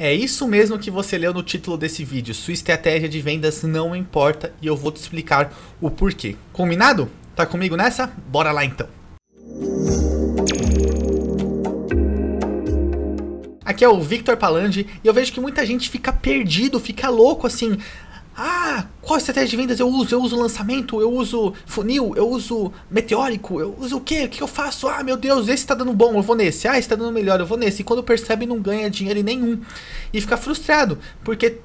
É isso mesmo que você leu no título desse vídeo. Sua estratégia de vendas não importa e eu vou te explicar o porquê. Combinado? Tá comigo nessa? Bora lá então. Aqui é o Victor Palandi e eu vejo que muita gente fica perdido, fica louco assim. Ah, qual estratégia de vendas eu uso? Eu uso lançamento, eu uso funil, eu uso meteórico, eu uso o quê? O que eu faço? Ah, meu Deus, esse tá dando bom, eu vou nesse. Ah, esse tá dando melhor, eu vou nesse. E quando percebe, não ganha dinheiro nenhum. E fica frustrado, porque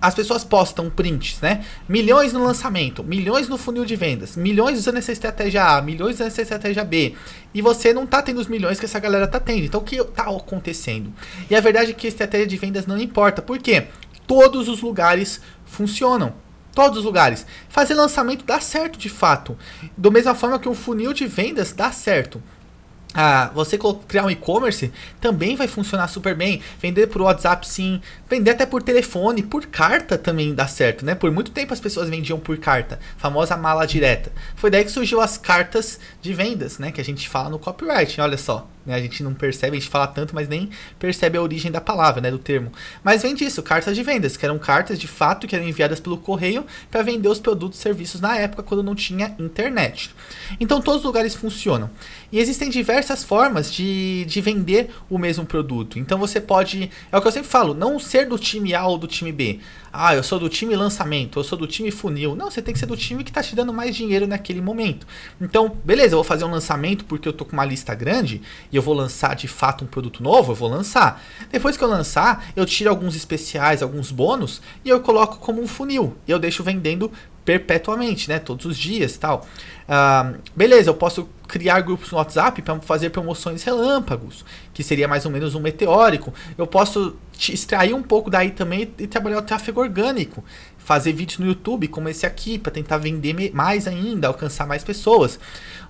as pessoas postam prints, né? Milhões no lançamento, milhões no funil de vendas, milhões usando essa estratégia A, milhões usando essa estratégia B. E você não tá tendo os milhões que essa galera tá tendo. Então o que tá acontecendo? E a verdade é que a estratégia de vendas não importa. Por quê? todos os lugares funcionam. Todos os lugares. Fazer lançamento dá certo de fato. Da mesma forma que um funil de vendas dá certo. Ah, você criar um e-commerce também vai funcionar super bem. Vender por WhatsApp, sim. Vender até por telefone, por carta também dá certo, né? Por muito tempo as pessoas vendiam por carta, famosa mala direta. Foi daí que surgiu as cartas de vendas, né? Que a gente fala no copyright, olha só. Né? A gente não percebe, a gente fala tanto, mas nem percebe a origem da palavra, né, do termo. Mas vem disso, cartas de vendas, que eram cartas de fato que eram enviadas pelo correio para vender os produtos e serviços na época quando não tinha internet. Então todos os lugares funcionam. E existem diversas formas de, de vender o mesmo produto. Então você pode, é o que eu sempre falo, não ser do time A ou do time B ah, eu sou do time lançamento, eu sou do time funil. Não, você tem que ser do time que está te dando mais dinheiro naquele momento. Então, beleza, eu vou fazer um lançamento porque eu tô com uma lista grande e eu vou lançar de fato um produto novo, eu vou lançar. Depois que eu lançar, eu tiro alguns especiais, alguns bônus e eu coloco como um funil. E eu deixo vendendo perpetuamente, né? Todos os dias tal. Ah, beleza, eu posso criar grupos no WhatsApp para fazer promoções relâmpagos, que seria mais ou menos um meteórico. Eu posso extrair um pouco daí também e trabalhar o tráfego orgânico, fazer vídeos no YouTube como esse aqui para tentar vender mais ainda, alcançar mais pessoas,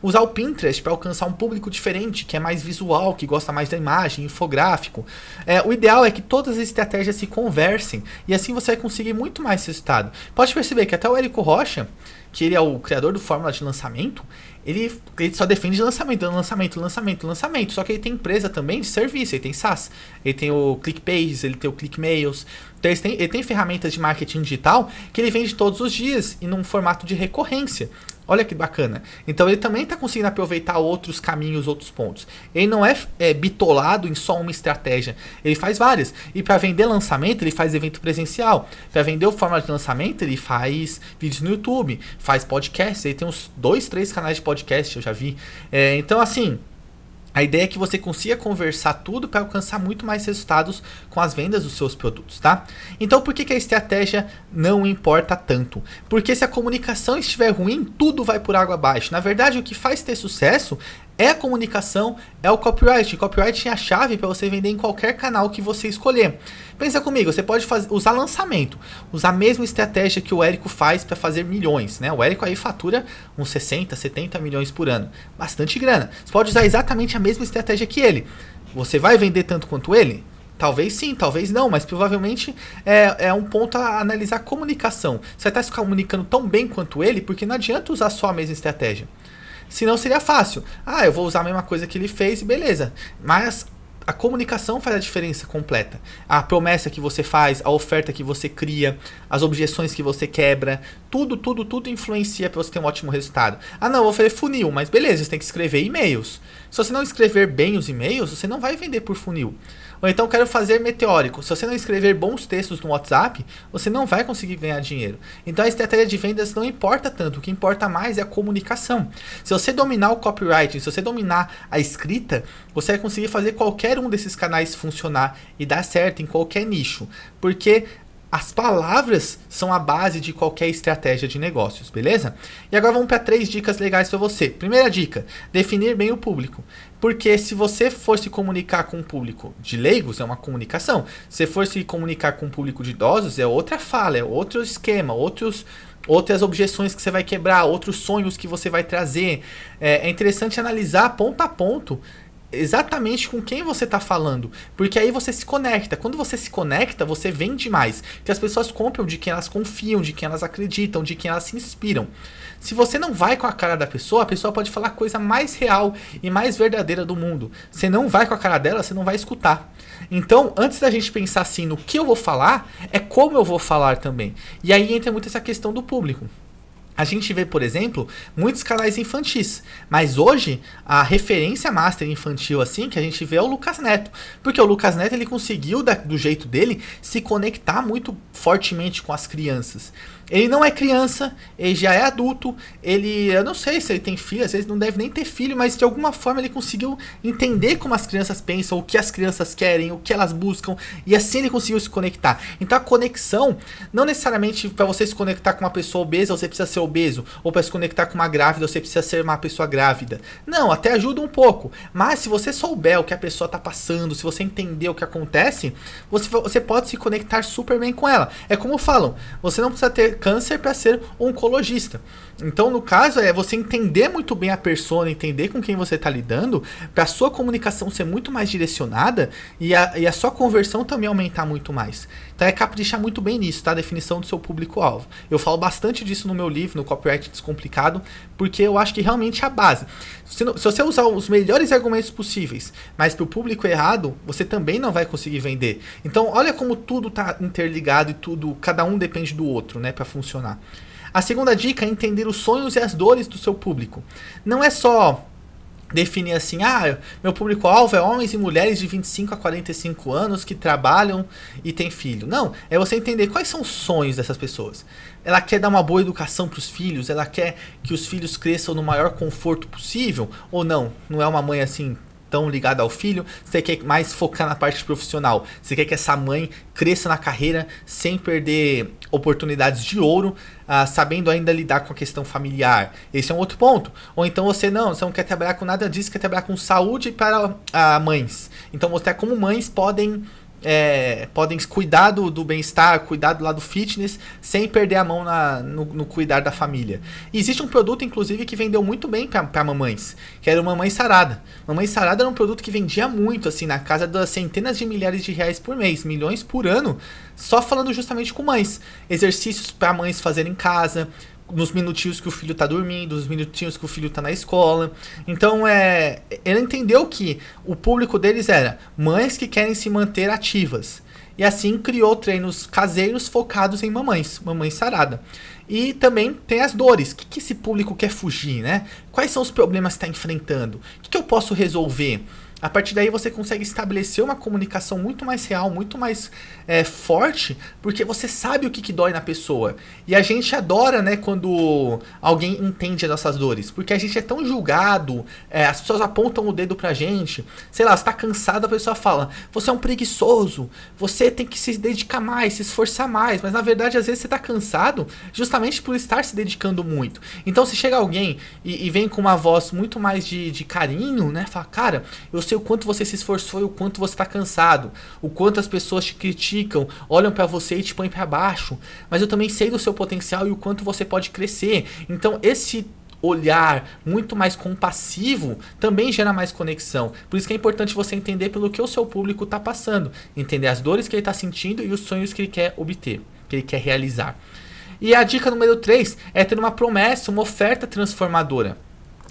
usar o Pinterest para alcançar um público diferente que é mais visual, que gosta mais da imagem, infográfico. É, o ideal é que todas as estratégias se conversem e assim você vai conseguir muito mais resultado. Pode perceber que até o Érico Rocha, que ele é o criador do fórmula de lançamento, ele, ele só defende lançamento, lançamento, lançamento, lançamento. Só que ele tem empresa também de serviço, ele tem SaaS, ele tem o ClickPages, ele tem o ClickMails, então ele tem, ele tem ferramentas de marketing digital que ele vende todos os dias e num formato de recorrência. Olha que bacana. Então ele também está conseguindo aproveitar outros caminhos, outros pontos. Ele não é, é, bitolado em só uma estratégia. Ele faz várias. E para vender lançamento, ele faz evento presencial. Para vender o formato de lançamento, ele faz vídeos no YouTube, faz podcast. Ele tem uns dois, três canais de podcast, eu já vi. É, então, assim. A ideia é que você consiga conversar tudo para alcançar muito mais resultados com as vendas dos seus produtos, tá? Então por que, que a estratégia não importa tanto? Porque se a comunicação estiver ruim, tudo vai por água abaixo. Na verdade, o que faz ter sucesso é a comunicação, é o copyright. copyright é a chave para você vender em qualquer canal que você escolher. Pensa comigo, você pode fazer, usar lançamento, usar a mesma estratégia que o Érico faz para fazer milhões, né? O Érico aí fatura uns 60, 70 milhões por ano, bastante grana. Você pode usar exatamente a mesma estratégia que ele. Você vai vender tanto quanto ele? Talvez sim, talvez não, mas provavelmente é, é um ponto a analisar a comunicação. Você está se comunicando tão bem quanto ele, porque não adianta usar só a mesma estratégia. Senão seria fácil. Ah, eu vou usar a mesma coisa que ele fez, beleza. Mas a comunicação faz a diferença completa. A promessa que você faz, a oferta que você cria, as objeções que você quebra, tudo, tudo, tudo influencia para você ter um ótimo resultado. Ah, não, vou fazer funil, mas beleza, você tem que escrever e-mails. Se você não escrever bem os e-mails, você não vai vender por funil. Ou então quero fazer meteórico. Se você não escrever bons textos no WhatsApp, você não vai conseguir ganhar dinheiro. Então a estratégia de vendas não importa tanto, o que importa mais é a comunicação. Se você dominar o copywriting, se você dominar a escrita, você vai conseguir fazer qualquer um desses canais funcionar e dar certo em qualquer nicho. Porque as palavras são a base de qualquer estratégia de negócios, beleza? E agora vamos para três dicas legais para você. Primeira dica: definir bem o público. Porque se você for se comunicar com um público de leigos, é uma comunicação. Se for se comunicar com um público de idosos, é outra fala, é outro esquema, outros outras objeções que você vai quebrar, outros sonhos que você vai trazer. É, é interessante analisar ponto a ponto exatamente com quem você está falando, porque aí você se conecta. Quando você se conecta, você vende mais, que as pessoas compram de quem elas confiam, de quem elas acreditam, de quem elas se inspiram. Se você não vai com a cara da pessoa, a pessoa pode falar a coisa mais real e mais verdadeira do mundo. Você não vai com a cara dela, você não vai escutar. Então, antes da gente pensar assim no que eu vou falar, é como eu vou falar também. E aí entra muito essa questão do público. A gente vê, por exemplo, muitos canais infantis, mas hoje a referência master infantil assim que a gente vê é o Lucas Neto, porque o Lucas Neto ele conseguiu da, do jeito dele se conectar muito fortemente com as crianças. Ele não é criança, ele já é adulto, ele, eu não sei se ele tem filho, às vezes não deve nem ter filho, mas de alguma forma ele conseguiu entender como as crianças pensam, o que as crianças querem, o que elas buscam, e assim ele conseguiu se conectar. Então a conexão, não necessariamente para você se conectar com uma pessoa obesa, você precisa ser obeso, ou para se conectar com uma grávida, você precisa ser uma pessoa grávida. Não, até ajuda um pouco. Mas se você souber o que a pessoa está passando, se você entender o que acontece, você, você pode se conectar super bem com ela. É como falam, você não precisa ter câncer para ser oncologista. Então, no caso, é você entender muito bem a persona, entender com quem você está lidando, para a sua comunicação ser muito mais direcionada e a, e a sua conversão também aumentar muito mais. Então, é caprichar muito bem nisso, tá? A definição do seu público-alvo. Eu falo bastante disso no meu livro, no copyright descomplicado, porque eu acho que realmente é a base. Se, não, se você usar os melhores argumentos possíveis, mas para o público errado, você também não vai conseguir vender. Então, olha como tudo está interligado e tudo, cada um depende do outro, né, para funcionar. A segunda dica é entender os sonhos e as dores do seu público. Não é só definir assim, ah, meu público-alvo é homens e mulheres de 25 a 45 anos que trabalham e têm filho. Não, é você entender quais são os sonhos dessas pessoas. Ela quer dar uma boa educação para os filhos, ela quer que os filhos cresçam no maior conforto possível ou não? Não é uma mãe assim tão ligada ao filho, você quer mais focar na parte profissional, você quer que essa mãe cresça na carreira sem perder oportunidades de ouro, ah, sabendo ainda lidar com a questão familiar. Esse é um outro ponto. Ou então você não, você não quer trabalhar com nada disso, quer trabalhar com saúde para ah, mães. Então mostrar como mães podem é, podem cuidar do, do bem-estar, cuidar do lado fitness, sem perder a mão na, no, no, cuidar da família. E existe um produto, inclusive, que vendeu muito bem para mamães, que era o Mamãe Sarada. Mamãe Sarada era um produto que vendia muito, assim, na casa das centenas de milhares de reais por mês, milhões por ano, só falando justamente com mães. Exercícios para mães fazerem em casa, nos minutinhos que o filho tá dormindo, nos minutinhos que o filho tá na escola. Então, é, ele entendeu que o público deles era mães que querem se manter ativas. E assim criou treinos caseiros focados em mamães, mamãe sarada. E também tem as dores. O que, que esse público quer fugir, né? Quais são os problemas que está enfrentando? O que, que eu posso resolver? A partir daí você consegue estabelecer uma comunicação muito mais real, muito mais é, forte, porque você sabe o que, que dói na pessoa. E a gente adora, né, quando alguém entende as nossas dores, porque a gente é tão julgado, é, as pessoas apontam o dedo pra gente. Sei lá, você tá cansado, a pessoa fala: você é um preguiçoso, você tem que se dedicar mais, se esforçar mais. Mas na verdade, às vezes você tá cansado justamente por estar se dedicando muito. Então, se chega alguém e, e vem com uma voz muito mais de, de carinho, né, fala: cara, eu sei sei o quanto você se esforçou e o quanto você está cansado, o quanto as pessoas te criticam, olham para você e te põem para baixo, mas eu também sei do seu potencial e o quanto você pode crescer. Então esse olhar muito mais compassivo também gera mais conexão. Por isso que é importante você entender pelo que o seu público está passando, entender as dores que ele está sentindo e os sonhos que ele quer obter, que ele quer realizar. E a dica número 3 é ter uma promessa, uma oferta transformadora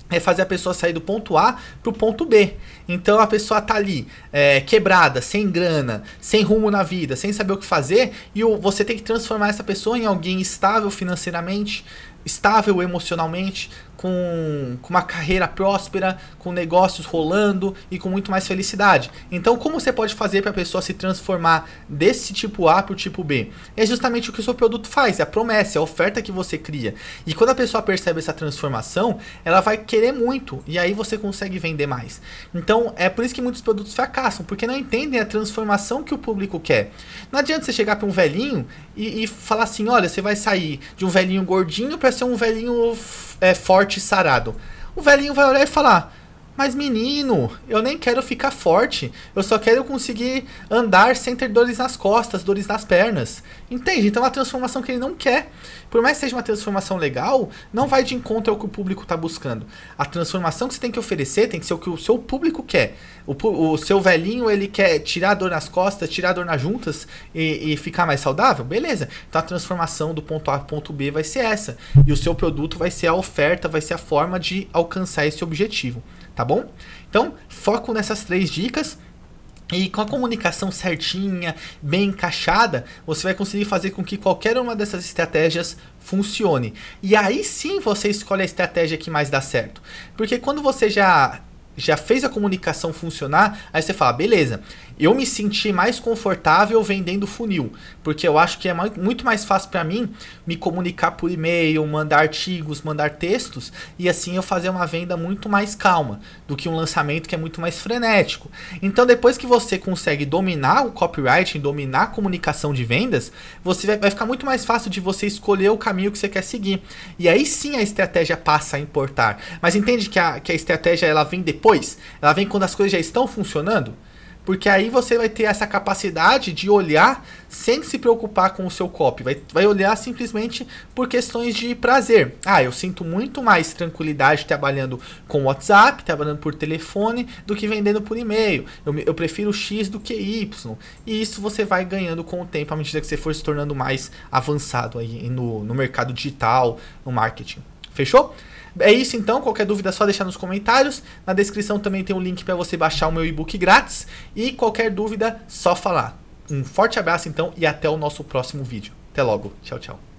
é fazer a pessoa sair do ponto A para o ponto B. Então a pessoa tá ali é, quebrada, sem grana, sem rumo na vida, sem saber o que fazer e o, você tem que transformar essa pessoa em alguém estável financeiramente, estável emocionalmente, com, com uma carreira próspera, com negócios rolando e com muito mais felicidade. Então, como você pode fazer para a pessoa se transformar desse tipo A para o tipo B? É justamente o que o seu produto faz, é a promessa, é a oferta que você cria. E quando a pessoa percebe essa transformação, ela vai querer muito e aí você consegue vender mais. Então, é por isso que muitos produtos fracassam, porque não entendem a transformação que o público quer. Não adianta você chegar para um velhinho e, e falar assim: olha, você vai sair de um velhinho gordinho para ser um velhinho é, forte forte e sarado. O velhinho vai olhar e falar: mas menino, eu nem quero ficar forte. Eu só quero conseguir andar sem ter dores nas costas, dores nas pernas. Entende? Então é uma transformação que ele não quer. Por mais que seja uma transformação legal, não vai de encontro ao que o público está buscando. A transformação que você tem que oferecer tem que ser o que o seu público quer. O, o seu velhinho, ele quer tirar a dor nas costas, tirar a dor nas juntas e, e ficar mais saudável? Beleza. Então a transformação do ponto A o ponto B vai ser essa. E o seu produto vai ser a oferta, vai ser a forma de alcançar esse objetivo tá bom? Então, foco nessas três dicas. E com a comunicação certinha, bem encaixada, você vai conseguir fazer com que qualquer uma dessas estratégias funcione. E aí sim você escolhe a estratégia que mais dá certo. Porque quando você já já fez a comunicação funcionar, aí você fala, beleza, eu me senti mais confortável vendendo funil, porque eu acho que é muito mais fácil para mim me comunicar por e-mail, mandar artigos, mandar textos e assim eu fazer uma venda muito mais calma do que um lançamento que é muito mais frenético. Então depois que você consegue dominar o copywriting, dominar a comunicação de vendas, você vai, vai ficar muito mais fácil de você escolher o caminho que você quer seguir. E aí sim a estratégia passa a importar. Mas entende que a, que a estratégia ela vem depois? Ela vem quando as coisas já estão funcionando? Porque aí você vai ter essa capacidade de olhar sem se preocupar com o seu copy. Vai, vai olhar simplesmente por questões de prazer. Ah, eu sinto muito mais tranquilidade trabalhando com WhatsApp, trabalhando por telefone, do que vendendo por e-mail. Eu, eu prefiro X do que Y. E isso você vai ganhando com o tempo à medida que você for se tornando mais avançado aí no, no mercado digital, no marketing. Fechou? É isso então, qualquer dúvida é só deixar nos comentários. Na descrição também tem um link para você baixar o meu e-book grátis. E qualquer dúvida, só falar. Um forte abraço então e até o nosso próximo vídeo. Até logo. Tchau, tchau.